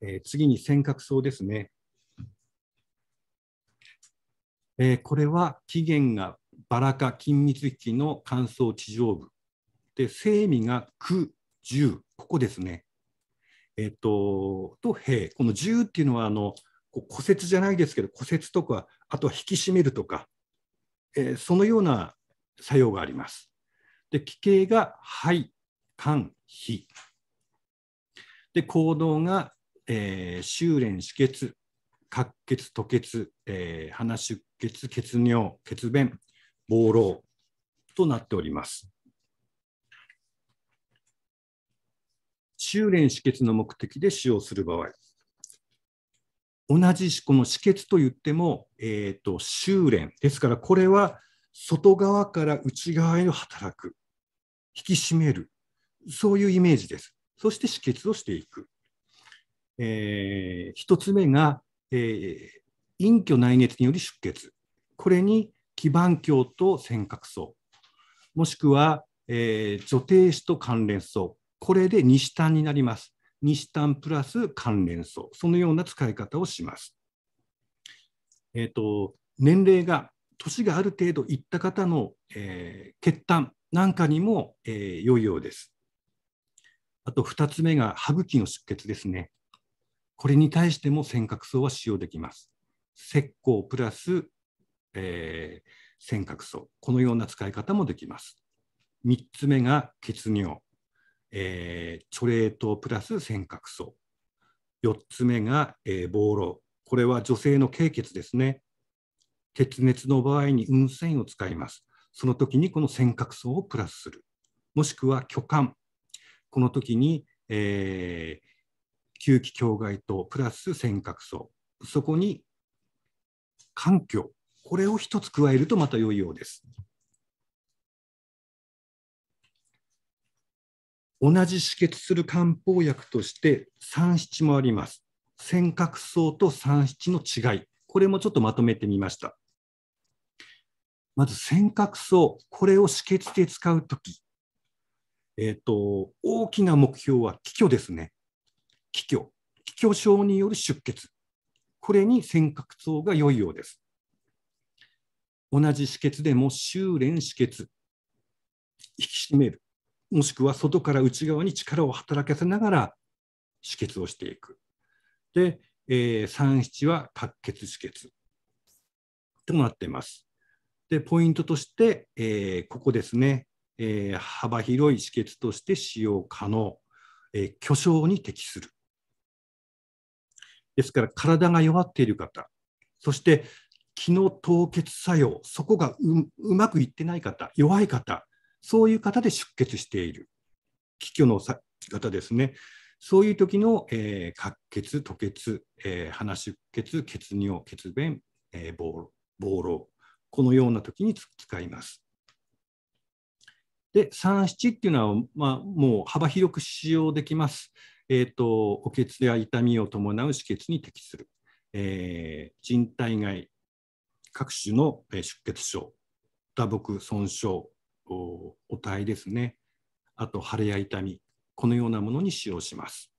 えー、次に尖閣層ですね。えー、これは起源がバラ科金密域の乾燥地上部で生味が九十ここですね。えっ、ー、とと兵この十っていうのはあの骨折じゃないですけど骨折とかあとは引き締めるとか、えー、そのような作用があります。で気形が肺肝脾で行動がえー、修練、止血、滑血、吐血、えー、鼻出血、血尿、血便、暴漏となっております。修練止血の目的で使用する場合、同じこの止血といっても、えーと、修練ですからこれは外側から内側へ働く引き締めるそういうイメージですそして止血をしていくえー、1つ目が、えー、陰虚内熱により出血、これに基板鏡と尖閣層、もしくは、えー、女帝子と関連層、これで西端になります。西端プラス関連層、そのような使い方をします。えーと、と年齢が、年がある程度いった方の、えー、血痰なんかにも、えー、良いようです。あと2つ目が歯茎の出血ですね。これに対しても尖閣層は使用できます。石膏プラス、えー、尖閣層、このような使い方もできます。3つ目が血尿、えー、貯ートプラス尖閣層。4つ目が、えー、暴露、これは女性の経血ですね。血熱の場合に運線を使います。その時にこの尖閣層をプラスする。もしくは巨漢。この時に、えー、吸気境外灯プラス尖閣層そこに環境これを一つ加えるとまた良いようです同じ止血する漢方薬として三七もあります尖閣層と三七の違いこれもちょっとまとめてみましたまず尖閣層これを止血で使うときえーと、と大きな目標は気虚ですね。気虚、気虚症による出血、これに尖閣層が良いようです。同じ止血でも修練止血、引き締める、もしくは外から内側に力を働かせながら止血をしていく。で、えー、3、7は滑血止血となっています。で、ポイントとして、えー、ここですね、えー、幅広い止血として使用可能、えー、巨匠に適する。ですから体が弱っている方、そして気の凍結作用、そこがうまくいってない方、弱い方、そういう方で出血している、気虚の方ですね。そういう時の、えー、滑血、吐血、えー、鼻出血、血尿、血便、えー、暴漏、このような時に使います。で、三七っていうのは、まあ、もう幅広く使用できます。えーと、おけつや痛みを伴う止血に適する、えー、人体外各種の出血症打撲損傷お体ですねあと腫れや痛みこのようなものに使用します。